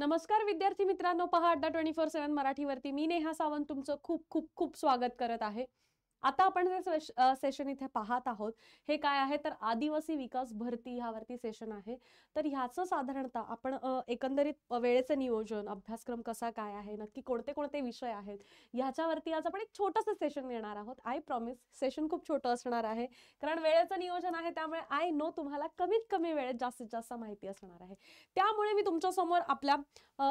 नमस्कार विद्यार्थी मित्रांनो पहा अड्डा ट्वेंटी फोर सेवन मराठीवरती मी नेहा सावंत तुमचं खूप खूप खूप स्वागत करत आहे आता आपण जे सेशन इथे पाहत आहोत हे काय आहे तर आदिवासी विकास भरती ह्यावरती सेशन आहे तर ह्याचं साधारणतः आपण एकंदरीत वेळेचं नियोजन अभ्यासक्रम कसा काय आहे नक्की कोणते कोणते विषय आहेत ह्याच्यावरती आज आपण एक छोटंसं सेशन घेणार आहोत आय प्रॉमिस सेशन खूप छोटं असणार आहे कारण वेळेचं नियोजन आहे त्यामुळे आय नो तुम्हाला कमीत कमी वेळेत जास्तीत जास्त माहिती असणार आहे त्यामुळे मी तुमच्यासमोर आपल्या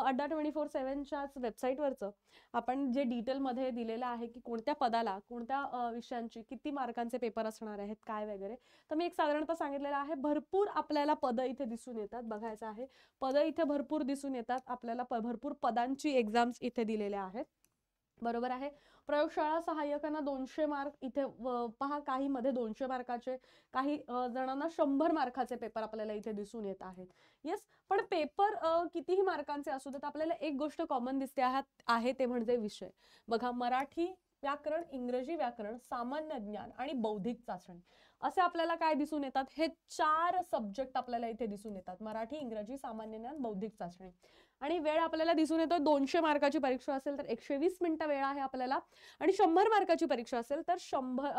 अड्डा ट्वेंटी फोर सेव्हनच्याच वेबसाईटवरचं आपण जे डिटेलमध्ये दिलेलं आहे की कोणत्या पदाला कोणत्या विषयांची किती मार्कांचे पेपर असणार आहेत काय वगैरे तर मी एक साधारणतः सांगितलेलं आहे भरपूर आपल्याला पदं इथे दिसून येतात बघायचं आहे पदं इथे भरपूर दिसून येतात आपल्याला भरपूर पदांची एक्झाम्स इथे दिलेल्या आहेत बरोबर आहे प्रयोगशाळा सहाय्यकांना दोनशे मार्क इथे पहा काही मध्ये दोनशे मार्काचे काही जणांना शंभर मार्काचे पेपर आपल्याला इथे दिसून येत आहेत येस पण पेपर कितीही मार्कांचे असू देत आपल्याला एक गोष्ट कॉमन दिसते आहे ते म्हणजे विषय बघा मराठी व्याकरण इंग्रजी व्याकरण सामान्य ज्ञान आणि बौद्धिक चाचणी असे आपल्याला काय दिसून येतात हे चार सब्जेक्ट आपल्याला इथे दिसून येतात मराठी इंग्रजी सामान्य ज्ञान बौद्धिक चाचणी आणि वेळ आपल्याला दिसून येतो दोनशे मार्काची परीक्षा असेल तर एकशे वीस मिनिटं वेळ आहे आपल्याला आणि शंभर मार्काची परीक्षा असेल तर शंभर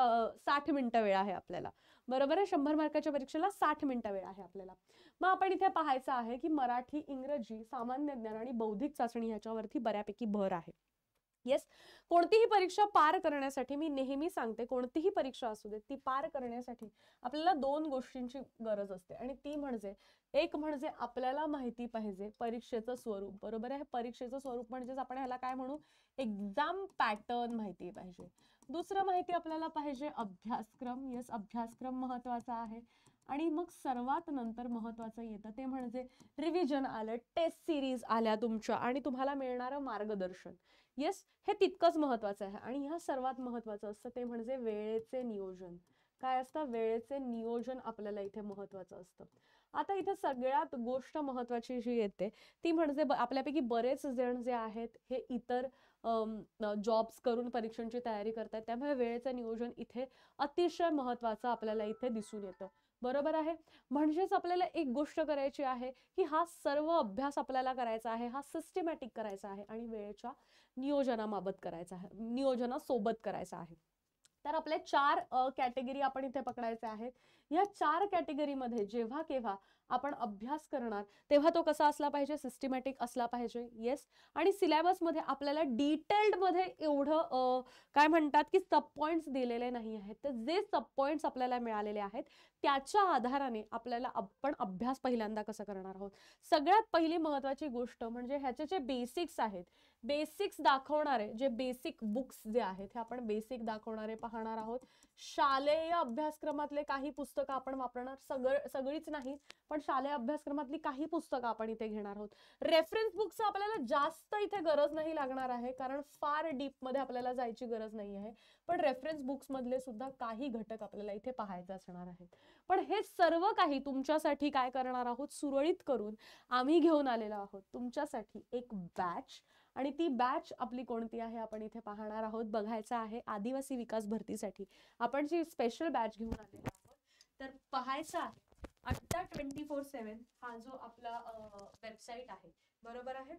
साठ मिनिटं वेळ आहे आपल्याला बरोबर आहे शंभर मार्काच्या परीक्षेला साठ मिनिटं वेळ आहे आपल्याला मग आपण इथे पाहायचं आहे की मराठी इंग्रजी सामान्य ज्ञान आणि बौद्धिक चाचणी ह्याच्यावरती बऱ्यापैकी भर आहे येस कोणतीही परीक्षा पार करण्यासाठी मी नेहमी सांगते कोणतीही परीक्षा असू दे ती पार करण्यासाठी आपल्याला दोन गोष्टींची गरज असते आणि ती म्हणजे एक म्हणजे आपल्याला माहिती पाहिजे परीक्षेचं स्वरूप बरोबर आहे परीक्षेचं स्वरूप म्हणजे आपण ह्याला काय म्हणू एक्झाम पॅटर्न माहिती पाहिजे दुसरं माहिती आपल्याला पाहिजे अभ्यासक्रम येस अभ्यासक्रम महत्वाचा आहे आणि मग सर्वात नंतर महत्वाचं येतं ते म्हणजे रिव्हिजन आलं टेस्ट सिरीज आल्या तुमच्या आणि तुम्हाला मिळणारं मार्गदर्शन येस हे तितकंच महत्वाचं आहे आणि ह्या सर्वात महत्वाचं असतं ते म्हणजे वेळेचे नियोजन काय असतं वेळेचे नियोजन आपल्याला इथे महत्वाचं असतं आता इथे सगळ्यात गोष्ट महत्वाची जी येते ती म्हणजे आपल्यापैकी बरेच जण जे आहेत हे इतर जॉब्स करून परीक्षांची तयारी करतात त्यामुळे वेळेचं नियोजन इथे अतिशय महत्वाचं आपल्याला इथे दिसून येतं बरोबर आहे म्हणजेच आपल्याला एक गोष्ट करायची आहे की हा सर्व अभ्यास आपल्याला करायचा आहे हा सिस्टमॅटिक करायचा आहे आणि वेळेच्या नियोजनाबाबत करायचा आहे नियोजना सोबत करायचा आहे तर आपल्या चार कॅटेगरी आपण इथे पकडायचे आहेत या चार कॅटेगरीमध्ये जेव्हा केव्हा आपण अभ्यास करणार तेव्हा तो कसा असला पाहिजे सिस्टमॅटिक असला पाहिजे येस आणि सिलेबसमध्ये आपल्याला डिटेल्डमध्ये एवढं काय म्हणतात की सब पॉईंट्स दिलेले नाही आहेत तर जे सब पॉईंट्स आपल्याला मिळालेले आहेत त्याच्या आधाराने आपल्याला आपण अभ्यास पहिल्यांदा कसं करणार आहोत सगळ्यात पहिली महत्वाची गोष्ट म्हणजे ह्याचे जे बेसिक्स आहेत बेसिक्स दाखवणारे जे बेसिक बुक्स जे आहेत हे आपण बेसिक दाखवणारे पाहणार आहोत शालेय अभ्यासक्रमातले काही पुस्तकं आपण वापरणार सगळ सगळीच नाही पण आपण शालेय अभ्यासक्रमातली काही पुस्तकं आपण इथे घेणार आहोत रेफरन्स बुकचं आपल्याला जास्त इथे गरज नाही लागणार आहे कारण फार डीप मध्ये आपल्याला जायची गरज नाही आहे पण रेफरन्स बुक्समधले सुद्धा काही घटक आपल्याला इथे पाहायचे असणार आहेत पण हे सर्व काही तुमच्यासाठी काय करणार आहोत सुरळीत करून आम्ही घेऊन आलेलो आहोत तुमच्यासाठी एक बॅच आणि ती बॅच आपली कोणती आहे आपण इथे पाहणार आहोत बघायचं आहे आदिवासी विकास भरतीसाठी आपण जी स्पेशल बॅच घेऊन आलेलो आहोत तर पाहायचं आहे अड्डा ट्वेंटी फोर सेवन हा जो आपला वेबसाईट आहे बरोबर आहे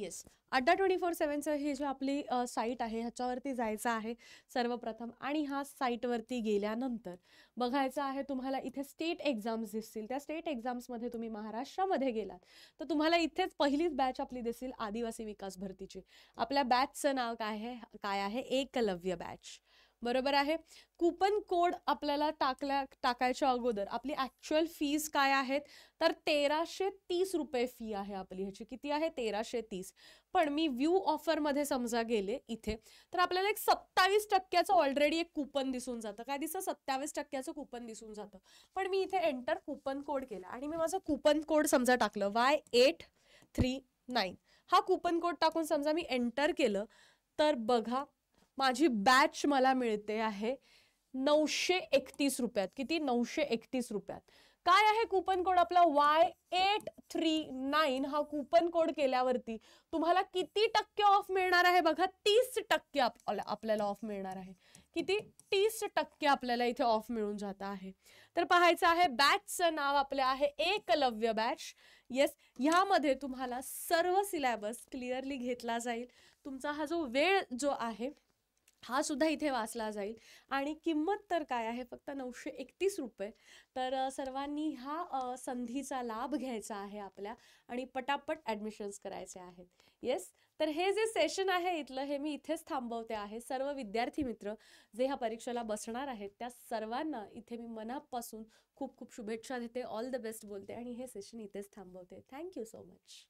येस अड्डा ट्वेंटी फोर सेवनचं हे जे आपली साईट आहे ह्याच्यावरती जायचं आहे सर्वप्रथम आणि हा साईटवरती गेल्यानंतर बघायचं आहे तुम्हाला इथे स्टेट एक्झाम्स दिसतील त्या स्टेट एक्झाम्समध्ये तुम्ही महाराष्ट्रामध्ये गेलात तर तुम्हाला इथेच पहिलीच बॅच आपली दिसतील आदिवासी विकास भरतीची आपल्या बॅचचं नाव काय आहे काय आहे एकलव्य बॅच बरोबर आहे कुपन कोड आपल्याला टाकल्या टाकायच्या अगोदर आपली ॲक्च्युअल फीज काय आहेत तर तेराशे तीस रुपये फी आहे आपली ह्याची किती आहे तेराशे तीस पण मी व्ह्यू ऑफरमध्ये समजा गेले इथे तर आपल्याला एक सत्तावीस टक्क्याचं ऑलरेडी एक कुपन दिसून जातं काय दिसतं सत्तावीस टक्क्याचं कुपन दिसून जातं पण मी इथे एंटर कुपन कोड केला आणि मी माझं कुपन कोड समजा टाकलं वाय एट थ्री नाईन हा कुपन कोड टाकून समजा मी एंटर केलं तर बघा माझी बॅच मला मिळते आहे नऊशे एकतीस रुपयात किती नऊशे एकतीस रुपयात काय आहे कुपन कोड आपला वाय एट थ्री नाईन हा कुपन कोड केल्यावरती तुम्हाला किती टक्के ऑफ मिळणार आहे बघा तीस टक्के आपल्याला ऑफ मिळणार आहे किती तीस टक्के आपल्याला इथे ऑफ मिळून जात आहे तर पाहायचं आहे बॅचचं नाव आपलं आहे एकलव्य बॅच येस ह्यामध्ये तुम्हाला सर्व सिलॅबस क्लिअरली घेतला जाईल तुमचा हा जो वेळ जो आहे हा सुद्धा इथे वाचला जाईल आणि किंमत तर काय आहे फक्त नऊशे एकतीस रुपये तर सर्वांनी हा संधीचा लाभ घ्यायचा आहे आपल्या आणि पटापट ॲडमिशन्स करायचे आहेत येस तर हे जे सेशन आहे इथलं हे मी इथेच थांबवते आहे सर्व विद्यार्थी मित्र जे ह्या परीक्षेला बसणार आहेत त्या सर्वांना इथे मी मनापासून खूप खूप शुभेच्छा देते ऑल द बेस्ट बोलते आणि हे सेशन इथेच थांबवते थँक्यू सो मच